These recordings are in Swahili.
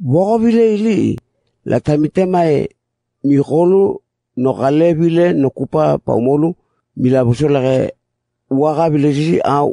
bogo bile e ile la tamitemae migolo no gale vile no kupa paumolu milabuso lage waga bile sisi a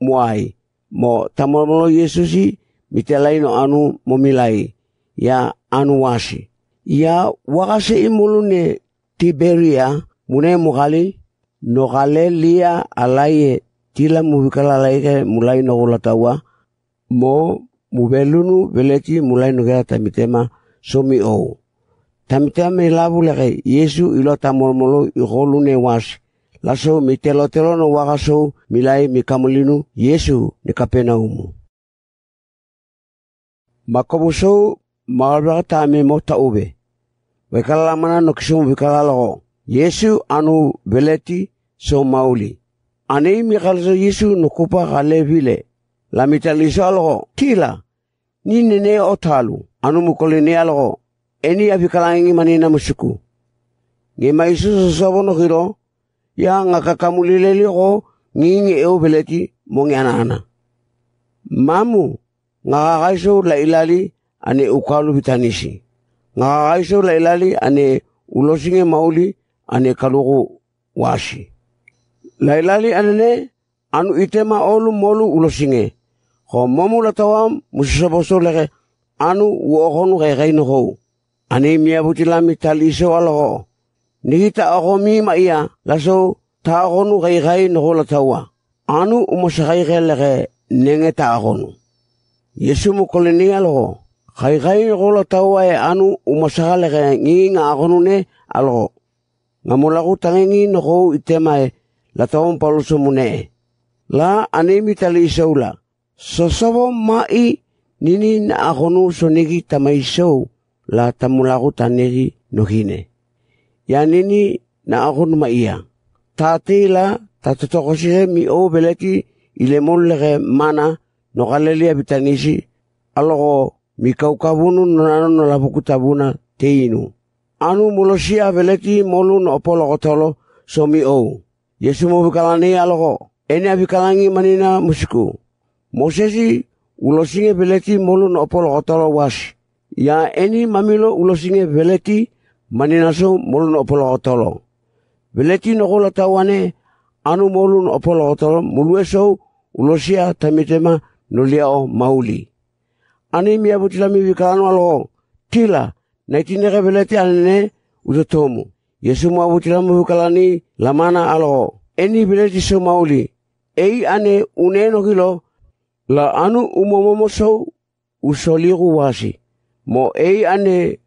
muai mo tamamolo yesusi mitelai no anu mo milai ya anu wasi ya waga se imolu ne tiberia mune mugali no gale lia alaye tila mubikala alaike mulai no gulatawa mo mubelunu veleti mulai nuga tamitema somi ou. Tamitema ilabu e lege Yesu ilo tamolmolo igolu ne wasi. Laso mi telotelo no wagaso milai mi kamulinu Yesu ni kapena umu Makobuso maalbara tami mota ube. Bekala lamana no kisumu bekala logo. Yesu anu veleti so mauli. Anei mi kalso Yesu nukupa gale vile la mitaliso algo tila ni nene o talu anu mukolini algo eni afikalangi manina musiku ngi maisu sosobo no giro ya ngakakamulile ligo ngingi eo beleti mongianaana mamu ngakakaiso la ilali ane ukalu bitanisi ngakakaiso la ilali ane ulosinge mauli ane kalugu washi la ilali anene anu itema olu molu ulosinge Jo mamu latauam, musisabosu lege, anu uogonu gehi gehi nujou. Haini miabutila mital izo alorro. Nihita aro mi maia, laso, ta agonu gehi gehi nujou Anu umasarai gehi lege, nengeta agonu. Yesu mokoleni alorro. Jai gehi nujou e, anu umasarai lege, nginga agonu ne alorro. Namolagutaren ngin nujou itema e, latauan pauluzo mune. La, haini mital izo sosowo mai nini na agonu tamai tamaisou la tamulaku taneri nohine. Ya nini na agonu maia. Tati la tatotokosire mi o beleti ilemon lege mana nokalelia bitanisi alogo mi kaukabunu nonano nolapukutabuna teinu. Anu mulosia beleti molun opologotolo somi o. Yesu mo bikalani alogo. Ene abikalangi manina musiku. Mosesi ulosinge beleti molun opol otolo was. Ya eni mamilo ulosinge beleti maninaso molun opol otolo. Beleti nokola tawane anu molun opol otolo mulueso ulosia tamitema nuliao mauli. Ani mia butilami vikalano alo tila na itinere beleti anene utotomu. Yesu mua butilamu vikalani lamana alo. Eni beleti so mauli. Ei ane uneno kilo la anu umomomo sou usoliru wasi mo ei ane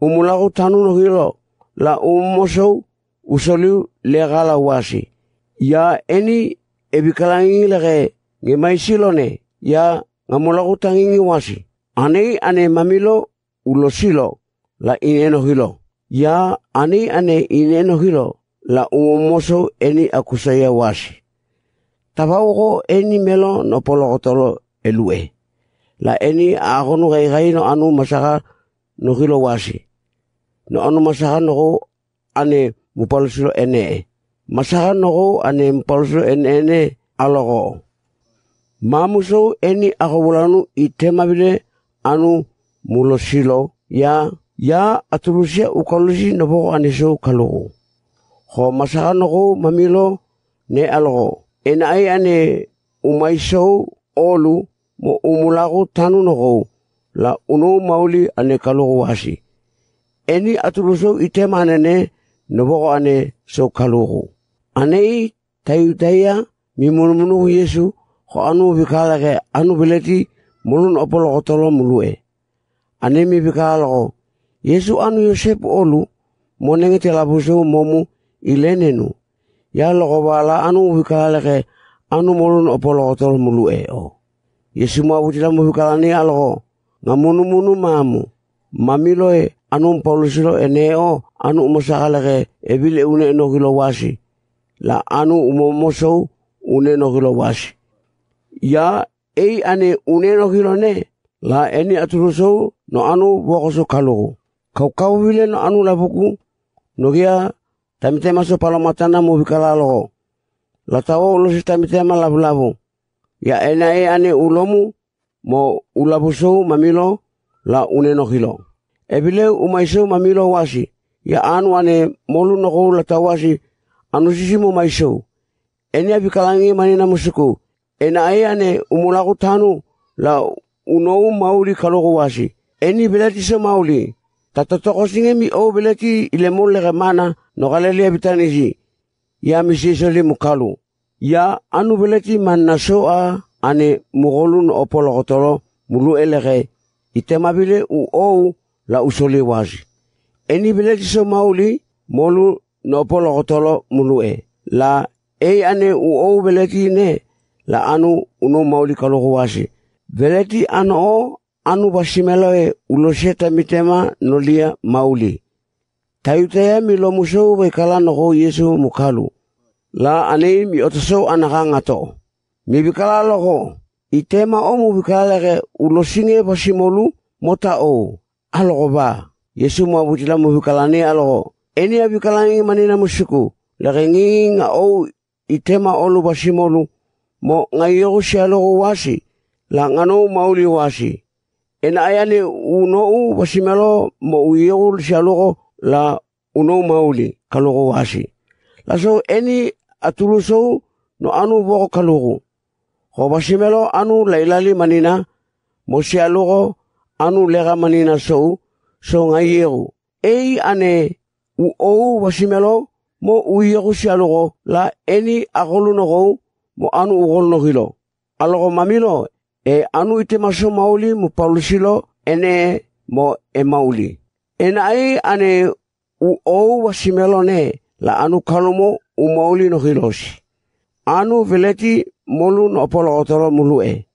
umularu tanu no hilo la umomo sou usoliu legala wasi ya eni ebikalangi lege ngemai silone ya ngamularu tangingi wasi anei ane mamilo ulosilo la ineno hilo ya anei ane ineno hilo la sou eni akusaya wasi tafaogo eni melo no pologotolo e lue la eni a agonu gaigai no anu masaga no gilo wasi no anu masaga nogo ane mupolosilo enee masaga nogo ane mupolosilo eneene alogoo mamusou eni agobulanu i temabile anu mulosilo ya ya atulusia ukolosi nobogo ane sou kalugu go masaga nogo mamilo ne alogo ena ai e ane umaisou olu mo umulagu tanu nogo la unu mauli ane kalugu wasi eni atulusou itemanene nobogo ane sou kalugu anei tayutaya mimunumunugu yesu ho anu bikalage anu bileti mulun opologo tolo mulue ane mi bikalago yesu anu yosepu olu mo nenge telabusou momu ilenenu ya la anu ke anu molun opolo otol mulu eo. Yesu mau tidak mau aloko ngamunu munu mamu mamilo e anu polusilo eneo anu e ebile une enokilo wasi la anu umomosou une enokilo wasi. Ya ei ane une enokilo ne la eni so, no anu wakoso kalogo. Kau kau no anu labuku no kia tamitema so palamuatana mu vikalalogo la tawo ulosu tamitema lavulavu ya ena e ane ulomu mo ulavusou mamilo la unenogilo evileu umaisou mamilo wasi ya anu ane molu ko la tawasi anu mo maiso ene mani manina musuku ena e ane umulagu tanu la unou mauli kalogo wasi eni so mauli ta tatotokosingemi ou beleki i le mon leremana nogaleli abitanisi ya misiseli mukalu ia anu beleki mannaso a ane no opologotolo mulu elege i temabile u ou la usoli wasi eni beleki so mauli molu no opologotolo mulu e la ei ane u ou beleki ne la anu unu mauli kalogo wasi beleki ano o anu bashimelawe ulosheta mitema nolia mauli tayutaya milo musou baikala nogo yesu mukalu la ane'i mi otosou anaka ngato mi bikala logo itema o mu bikalege ulosinge bashimolu mota o alogo ba yesu muabutila mu bikalani alogo eni abikalani manina musuku lege nga ou itema olu bashimolu mo ngayogo sialogo wasi la ngano mauli wasi ena ayane uno'u wasimalo mo uyegul sialogo la uno'u mauli kalogo wasi laso eni atulusou no anu bogo kalugu go wasimelo anu lailali manina mo sialogo anu lega manina sou so ngayegu ei ane uou wasimelo mo uyegu sialogo la eni agolunogo mo anu ugolnogilo alogo mamilo e anu i te maso mauli mo paulusilo ene mo e mauli. E nai ane u ou wa simelo ne la anu kalomo u mauli no hilosi. Anu veleti molu no apolo otoro mulu e.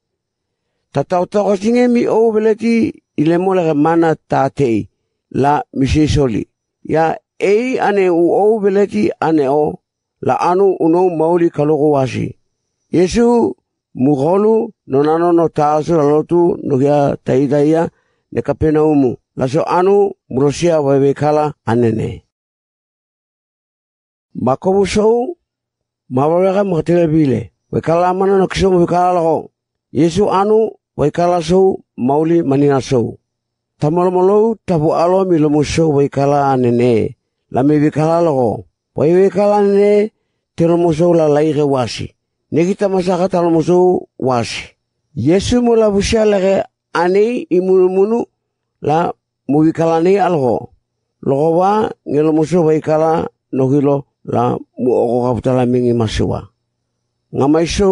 Ta tau tau singe mi ou veleti i le mole ga mana tātei la misisoli. Ya ei ane u ou veleti ane o la anu unou mauli kaloko wasi. Yesu Mugolu, nonano no taso la lotu, no gea taidaia, ne kapena umu. Laso anu, murosia wawe kala anene. Makobu sou, mawawega mokatele bile. Wekala amana no kisomu wekala lako. Yesu anu, wekala sou, mauli manina sou. Tamalomolou, tabu alo mi lomu sou wekala anene. Lame wekala lako. Wawe kala anene, teromu sou la laige wasi. Nekita masakat al musu was yesu mula busia lege ani imunu munu la mubikalani alho logo ba ngelo musu baikala nogilo la mu ogo kaputala mingi masuwa ngamaiso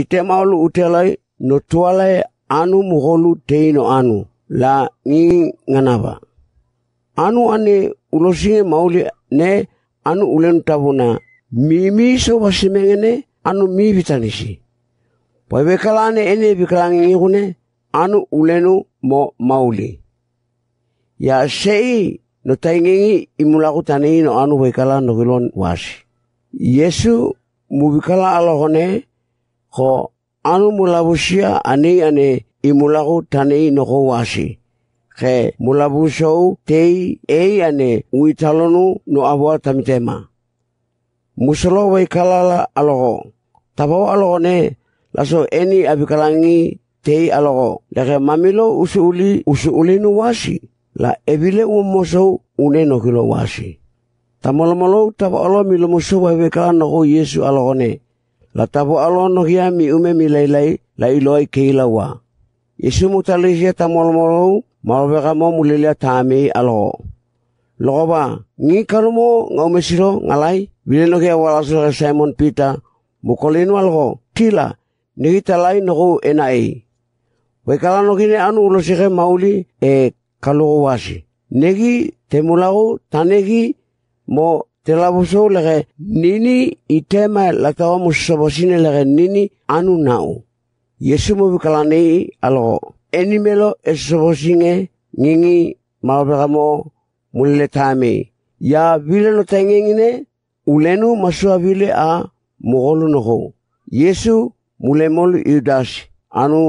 ite maulu utelai no tualai anu muholu teino anu la ngi nganaba anu ane ulosinge mauli ne anu ulen tabuna mimi so basimengene ne anu mi vitanishi. Poi vekalane ene vikalangi ngihune anu ulenu mo mauli. Ya sei no taingengi imulaku tani no anu vekala no gilon wasi. Yesu mubikala alohone ko anu mulabusia ane ane imulaku tani no ko wasi. Ke mulabusau tei ei ane uitalonu no abua tamitema. Musolo veikalala aloho. tabo alo laso eni abikalangi tei alo lege mamilo usuli usuli nu washi la evile umoso uneno kilo washi tamolo molo tabo alo milo moso wawe kalano ko yesu alo la tabo alo no hiami ume milai lai la iloi keila wa yesu mutalisia tamolo molo Malwega mo mulilea tāme i ba, ngi karumo ngau mesiro ngalai, bile no kia Simon Peter, mukolinu algo, tila, nigita lai nugu ena ei. Wekala nogine anu ulosige mauli e kalugu wasi. Negi temulagu tanegi mo telabuzo lege nini itema latawa musobosine lege nini anu nau. Yesu mo wekala nei algo, enimelo esobosine ngingi maobegamo mulele tamei. Ya vile tengengine, ulenu masua vile a mohol no hau jesu mulemol idash e anu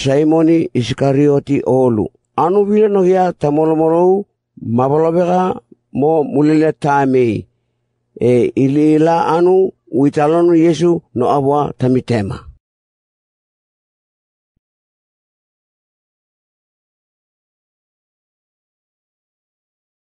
seimoni iskarioti olu anu bileno gea tamolmorou mabolobera mo mulile tame e ila anu uitalonu jesu no aboa tamitea